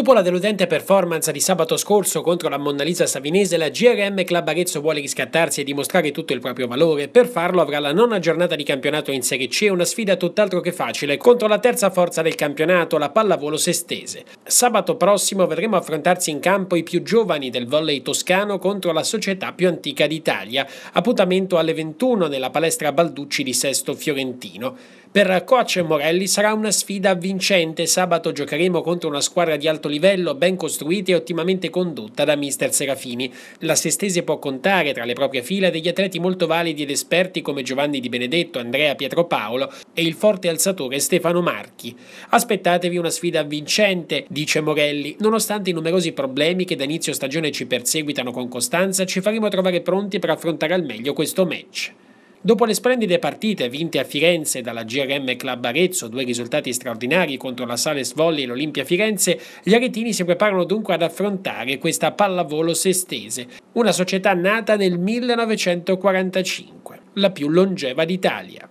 Dopo la deludente performance di sabato scorso contro la Monna Lisa Savinese, la GRM Club Arezzo vuole riscattarsi e dimostrare tutto il proprio valore. Per farlo avrà la nona giornata di campionato in Serie C, e una sfida tutt'altro che facile, contro la terza forza del campionato, la pallavolo sestese. Sabato prossimo vedremo affrontarsi in campo i più giovani del volley toscano contro la società più antica d'Italia. Appuntamento alle 21 nella palestra Balducci di Sesto Fiorentino. Per coach Morelli sarà una sfida vincente. Sabato giocheremo contro una squadra di alto livello, ben costruita e ottimamente condotta da mister Serafini. La Sestese può contare tra le proprie fila degli atleti molto validi ed esperti come Giovanni Di Benedetto, Andrea Pietro Paolo e il forte alzatore Stefano Marchi. Aspettatevi una sfida vincente, dice Morelli. Nonostante i numerosi problemi che da inizio stagione ci perseguitano con costanza, ci faremo trovare pronti per affrontare al meglio questo match. Dopo le splendide partite vinte a Firenze dalla GRM Club Arezzo, due risultati straordinari contro la Sales Volley e l'Olimpia Firenze, gli aretini si preparano dunque ad affrontare questa pallavolo sestese, una società nata nel 1945, la più longeva d'Italia.